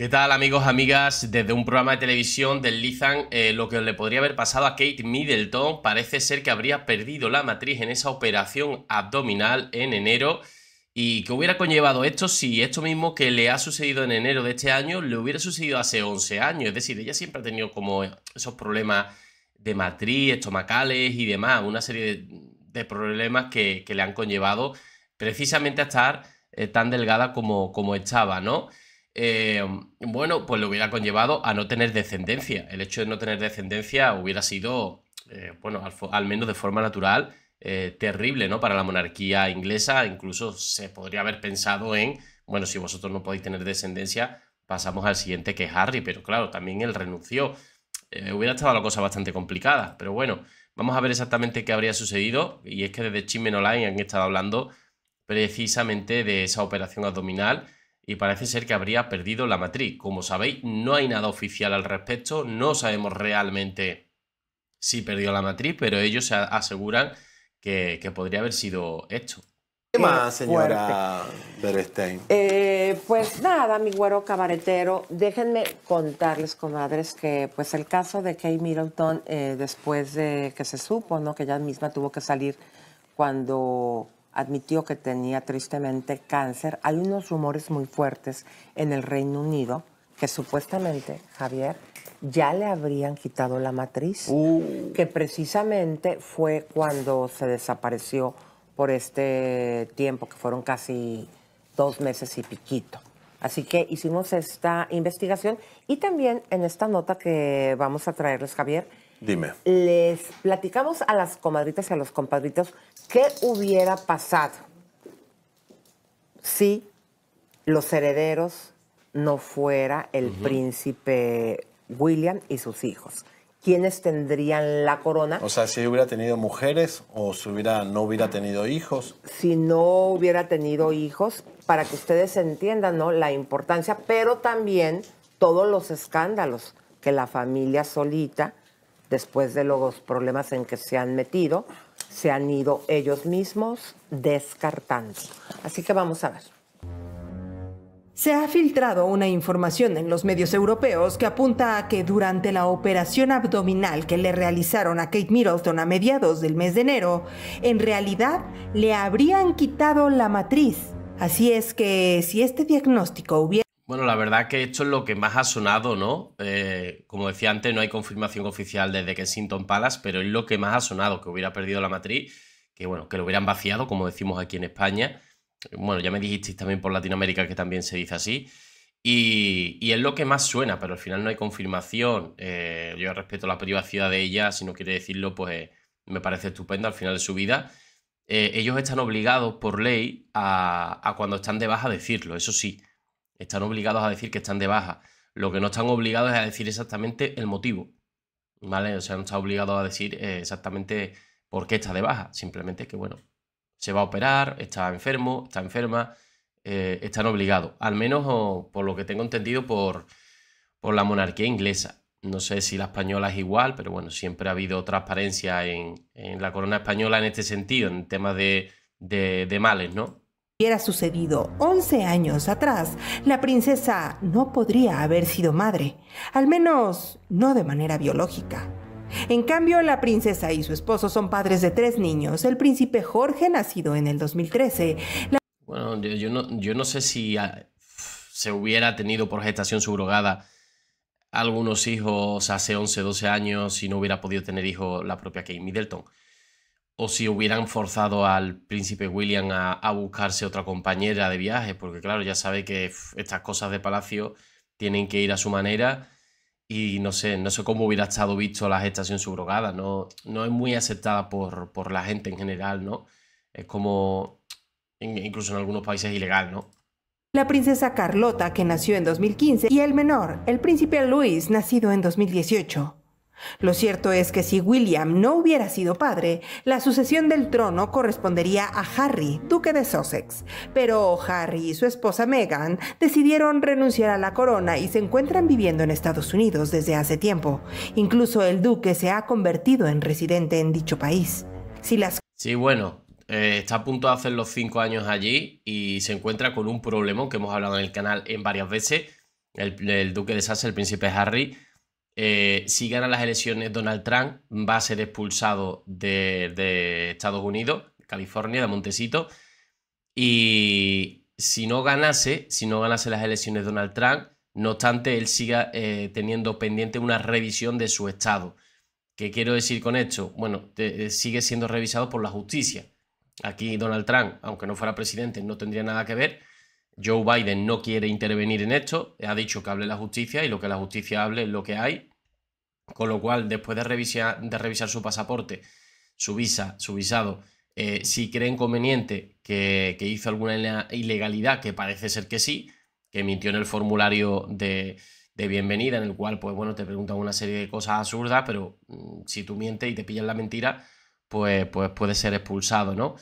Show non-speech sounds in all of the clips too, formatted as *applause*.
¿Qué tal amigos, amigas? Desde un programa de televisión deslizan Lizan, eh, lo que le podría haber pasado a Kate Middleton. Parece ser que habría perdido la matriz en esa operación abdominal en enero. ¿Y que hubiera conllevado esto si esto mismo que le ha sucedido en enero de este año le hubiera sucedido hace 11 años? Es decir, ella siempre ha tenido como esos problemas de matriz, estomacales y demás, una serie de, problemas que, le han conllevado precisamente a estar eh, tan delgada como, como estaba, ¿no? Eh, bueno, pues lo hubiera conllevado a no tener descendencia. El hecho de no tener descendencia hubiera sido, eh, bueno, al, menos de forma natural, eh, terrible, ¿no? Para la monarquía inglesa. Incluso se podría haber pensado en, bueno, si vosotros no podéis tener descendencia, pasamos al siguiente que es Harry, pero claro, también él renunció. hubiera estado la cosa bastante complicada, pero bueno, vamos a ver exactamente qué habría sucedido. Y es que desde Chimen Online han estado hablando precisamente de esa operación abdominal y parece ser que habría perdido la matriz. Como sabéis, no hay nada oficial al respecto, no sabemos realmente si perdió la matriz, pero ellos se aseguran que, podría haber sido hecho. ¿Qué más, señora Berestein? Eh, pues nada, mi güero cabaretero, déjenme contarles, comadres, que pues el caso de Kay Middleton, eh, después de que se supo, ¿no? Que ella misma tuvo que salir cuando admitió que tenía tristemente cáncer. Hay unos rumores muy fuertes en el Reino Unido que supuestamente, Javier, ya le habrían quitado la matriz, uh. que precisamente fue cuando se desapareció por este tiempo, que fueron casi dos meses y piquito. Así que hicimos esta investigación y también en esta nota que vamos a traerles, Javier, Dime. Les platicamos a las comadritas y a los compadritos qué hubiera pasado si los herederos no fuera el príncipe William y sus hijos. ¿Quiénes tendrían la corona? O sea, si hubiera tenido mujeres o si hubiera, no hubiera tenido hijos. Si no hubiera tenido hijos, para que ustedes entiendan la importancia, pero también todos los escándalos que la familia solita después de los problemas en que se han metido, se han ido ellos mismos descartando. Así que vamos a ver. Se ha filtrado una información en los medios europeos que apunta a que durante la operación abdominal que le realizaron a Kate Middleton a mediados del mes de enero, en realidad le habrían quitado la matriz. Así es que si este diagnóstico hubiera... Bueno, la verdad que esto es lo que más ha sonado, ¿no? Eh, como decía antes, no hay confirmación oficial desde Kensington Palace, pero es lo que más ha sonado, que hubiera perdido la matriz, que bueno, que lo hubieran vaciado, como decimos aquí en España. Bueno, ya me dijisteis también por Latinoamérica que también se dice así. Y, es lo que más suena, pero al final no hay confirmación. Eh, yo respeto la privacidad de ella, si no quiere decirlo, pues me parece estupendo al final de su vida. Eh, ellos están obligados por ley a, a cuando están de baja decirlo, eso sí. Están obligados a decir que están de baja. Lo que no están obligados es a decir exactamente el motivo. ¿Vale? O sea, no está obligado a decir eh, exactamente por qué está de baja. Simplemente que, bueno, se va a operar, está enfermo, está enferma. Eh, están obligados. Al menos por lo que tengo entendido por, por la monarquía inglesa. No sé si la española es igual, pero bueno, siempre ha habido transparencia en, la corona española en este sentido, en temas de males, ¿no? hubiera sucedido 11 años atrás, la princesa no podría haber sido madre, al menos no de manera biológica. En cambio, la princesa y su esposo son padres de tres niños, el príncipe Jorge nacido en el 2013. Bueno, yo, no, sé si ah, se hubiera tenido por gestación subrogada algunos hijos hace 11, 12 años y no hubiera podido tener hijo la propia Kate Middleton o si hubieran forzado al príncipe William a, buscarse otra compañera de viaje, porque claro, ya sabe que estas cosas de palacio tienen que ir a su manera y no sé, no sé cómo hubiera estado visto la gestación subrogada, no, no es muy aceptada por, por la gente en general, ¿no? Es como, incluso en algunos países ilegal, ¿no? La princesa Carlota, que nació en 2015, y el menor, el príncipe Luis, nacido en 2018. Lo cierto es que si William no hubiera sido padre, la sucesión del trono correspondería a Harry, duque de Sussex. Pero Harry y su esposa Meghan decidieron renunciar a la corona y se encuentran viviendo en Estados Unidos desde hace tiempo. Incluso el duque se ha convertido en residente en dicho país. Sí, bueno, eh, está a punto de hacer los cinco años allí y se encuentra con un problema que hemos hablado en el canal en varias veces. El, el duque de Sussex, el príncipe Harry, eh, si gana las elecciones Donald Trump, va a ser expulsado de, Estados Unidos, California, de Montecito. Y si no ganase, si no ganase las elecciones Donald Trump, no obstante, él siga eh, teniendo pendiente una revisión de su estado. ¿Qué quiero decir con esto? Bueno, eh, sigue siendo revisado por la justicia. Aquí Donald Trump, aunque no fuera presidente, no tendría nada que ver. Joe Biden no quiere intervenir en esto. Ha dicho que hable la justicia y lo que la justicia hable es lo que hay con lo cual, después de revisar, de revisar su pasaporte, su visa, su visado, eh, si cree inconveniente que, hizo alguna ilegalidad, que parece ser que sí, que mintió en el formulario de, bienvenida, en el cual, pues bueno, te preguntan una serie de cosas absurdas, pero mm, si tú mientes y te pillan la mentira, pues, pues puedes ser expulsado, ¿no?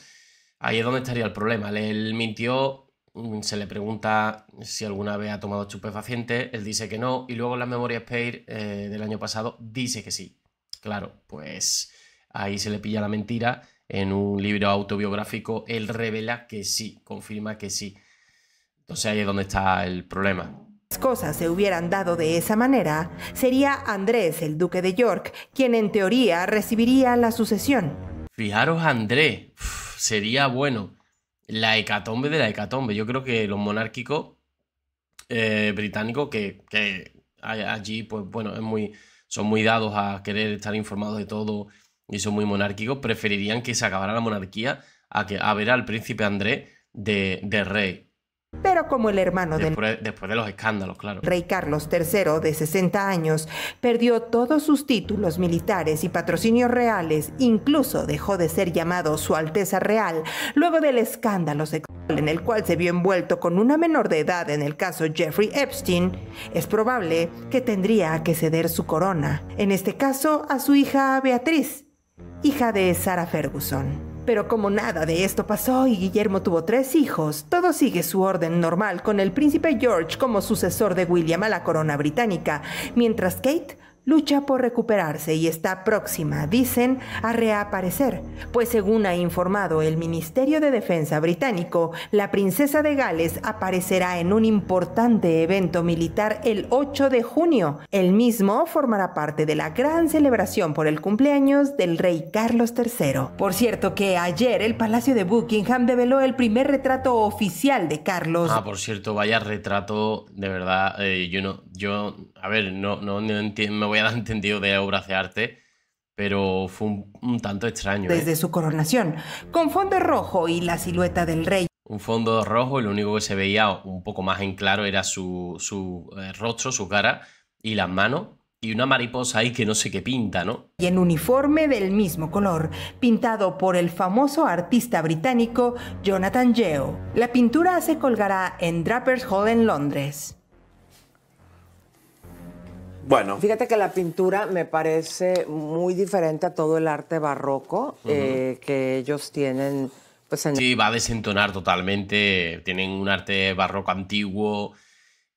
Ahí es donde estaría el problema. Él mintió Mm, se le pregunta si alguna vez ha tomado estupefacientes, él dice que no, y luego en memoria memorias eh, del año pasado dice que sí. Claro, pues ahí se le pilla la mentira. En un libro autobiográfico, él revela que sí, confirma que sí. Entonces ahí es donde está el problema las cosas se hubieran dado de esa manera, sería Andrés, el duque de York, quien en teoría recibiría la sucesión. Fijaros, Andrés, sería bueno la hecatombe de la hecatombe. Yo creo que los monárquicos eh, británicos que, que allí, pues bueno, es muy, son muy dados a querer estar informados de todo y son muy monárquicos, preferirían que se acabara la monarquía a, que, a ver al príncipe Andrés de, de rey pero como el hermano del los escándalos, Rey Carlos III, de 60 años, perdió todos sus títulos militares y patrocinios reales, incluso dejó de ser llamado Su Alteza Real, luego del escándalo sexual en el cual se vio envuelto con una menor de edad en el caso Jeffrey Epstein, es probable que tendría que ceder su corona, en este caso a su hija Beatriz, hija de Sarah Ferguson. Pero como nada de esto pasó y Guillermo tuvo tres hijos, todo sigue su orden normal con el príncipe George como sucesor de William a la corona británica, mientras Kate lucha por recuperarse y está próxima, dicen, a reaparecer, pues según ha informado el Ministerio de Defensa británico, la princesa de Gales aparecerá en un importante evento militar el 8 de junio. El mismo formará parte de la gran celebración por el cumpleaños del rey Carlos III. Por cierto que ayer el Palacio de Buckingham develó el primer retrato oficial de Carlos. Ah, por cierto, vaya retrato, de verdad, eh, yo no, yo, a ver, no, no, no entiendo, me voy *laughs* entendido de obras de arte, pero fue un, tanto extraño. Desde ¿eh? su coronación, con fondo rojo y la silueta del rey. Un fondo rojo y lo único que se veía un poco más en claro era su, eh, rostro, su cara y las manos, y una mariposa ahí que no sé qué pinta, ¿no? Y en uniforme del mismo color, pintado por el famoso artista británico Jonathan Yeo. La pintura se colgará en Draper's Hall en Londres. Bueno. Fíjate que la pintura me parece muy diferente a todo el arte barroco eh, que ellos tienen. Pues Sí, va a desentonar totalmente. Tienen un arte barroco antiguo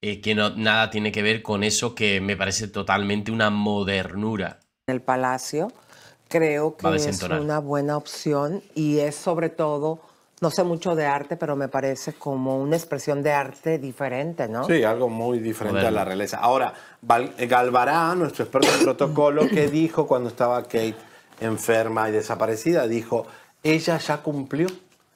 eh, que no, nada tiene que ver con eso que me parece totalmente una modernura. El palacio creo que es una buena opción y es sobre todo no sé mucho de arte, pero me parece como una expresión de arte diferente, ¿no? Sí, algo muy diferente a la realeza. Ahora, eh, Galvará, nuestro experto en protocolo, ¿qué dijo cuando estaba Kate enferma y desaparecida, dijo, ella ya cumplió,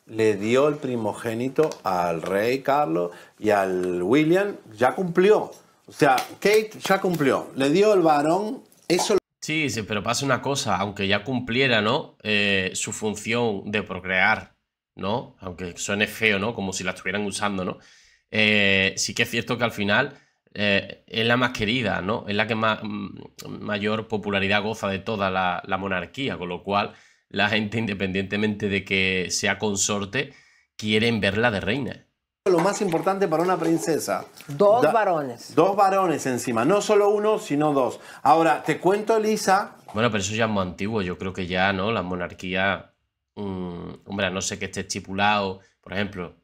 le dio el primogénito al rey Carlos y al William, ya cumplió. O sea, Kate ya cumplió, le dio el varón, eso Sí, sí, pero pasa una cosa, aunque ya cumpliera, ¿no? Eh, su función de procrear ¿no? Aunque suene feo, ¿no? Como si la estuvieran usando, ¿no? Eh, sí que es cierto que al final eh, es la más querida, ¿no? Es la que más, mm, mayor popularidad goza de toda la, monarquía, con lo cual la gente, independientemente de que sea consorte, quieren verla de reina. Lo más importante para una princesa. Dos varones. Dos varones encima, no solo uno, sino dos. Ahora, te cuento, Lisa Bueno, pero eso ya es muy antiguo, yo creo que ya, ¿no? La monarquía Mm, hombre, no sé qué esté estipulado, por ejemplo,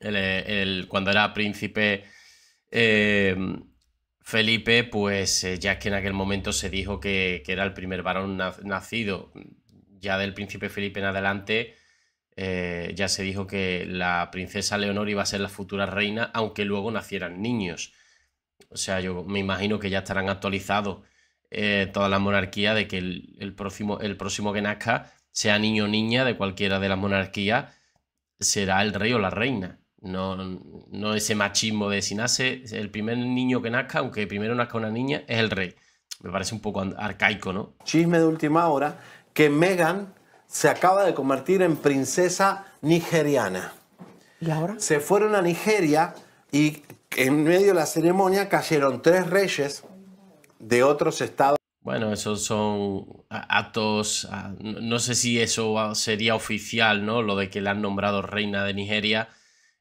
el, cuando era príncipe em, Felipe, pues eh, ya es que en aquel momento se dijo que, era el primer varón nacido. Ya del príncipe Felipe en adelante, eh, ya se dijo que la princesa Leonor iba a ser la futura reina, aunque luego nacieran niños. O sea, yo me imagino que ya estarán actualizados eh, toda la monarquía de que el, próximo, el próximo que nazca sea niño o niña de cualquiera de las monarquías, será el rey o la reina. No, no ese machismo de si nace el primer niño que nazca, aunque primero nazca una niña, es el rey. Me parece un poco arcaico, ¿no? Chisme de última hora que Meghan se acaba de convertir en princesa nigeriana. ¿Y ahora? Se fueron a Nigeria y en medio de la ceremonia cayeron tres reyes de otros estados. Bueno, esos son actos, no sé si eso sería oficial, ¿no? Lo de que la han nombrado reina de Nigeria,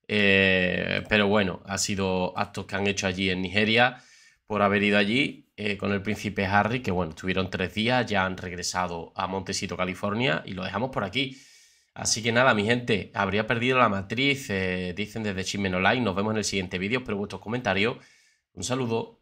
eh, pero bueno, ha sido actos que han hecho allí en Nigeria por haber ido allí eh, con el príncipe Harry, que bueno, estuvieron tres días, ya han regresado a Montecito, California, y lo dejamos por aquí. Así que nada, mi gente, habría perdido la matriz, eh, dicen desde Chimen Online, nos vemos en el siguiente vídeo, pero vuestros comentarios, un saludo.